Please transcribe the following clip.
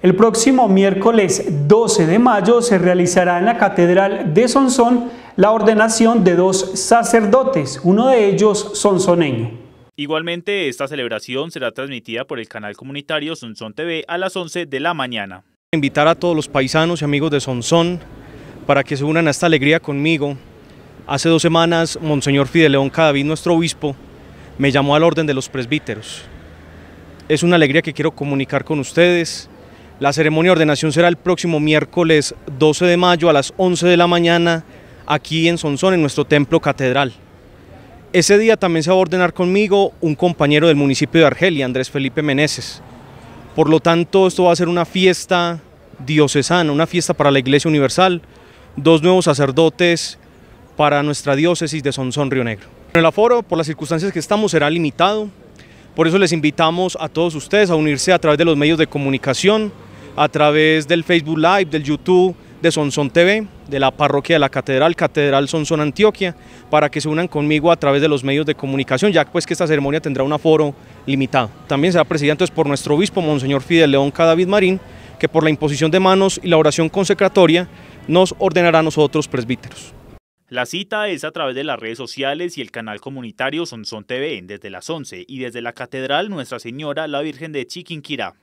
El próximo miércoles 12 de mayo se realizará en la Catedral de Sonsón la ordenación de dos sacerdotes, uno de ellos sonsoneño. Igualmente, esta celebración será transmitida por el canal comunitario Sonsón TV a las 11 de la mañana. Invitar a todos los paisanos y amigos de Sonsón para que se unan a esta alegría conmigo. Hace dos semanas, Monseñor León Cadavid, nuestro obispo, me llamó al orden de los presbíteros. Es una alegría que quiero comunicar con ustedes la ceremonia de ordenación será el próximo miércoles 12 de mayo a las 11 de la mañana aquí en Sonsón, en nuestro templo catedral. Ese día también se va a ordenar conmigo un compañero del municipio de Argelia, Andrés Felipe Meneses. Por lo tanto, esto va a ser una fiesta diocesana, una fiesta para la Iglesia Universal, dos nuevos sacerdotes para nuestra diócesis de Sonsón Río Negro. El aforo, por las circunstancias que estamos, será limitado, por eso les invitamos a todos ustedes a unirse a través de los medios de comunicación, a través del Facebook Live, del YouTube, de Sonson TV, de la parroquia de la Catedral, Catedral Sonson Antioquia, para que se unan conmigo a través de los medios de comunicación, ya pues que esta ceremonia tendrá un aforo limitado. También será presidida entonces por nuestro obispo, Monseñor Fidel León Cadavid Marín, que por la imposición de manos y la oración consecratoria nos ordenará a nosotros presbíteros. La cita es a través de las redes sociales y el canal comunitario Sonson TV desde las 11 y desde la Catedral Nuestra Señora la Virgen de Chiquinquirá.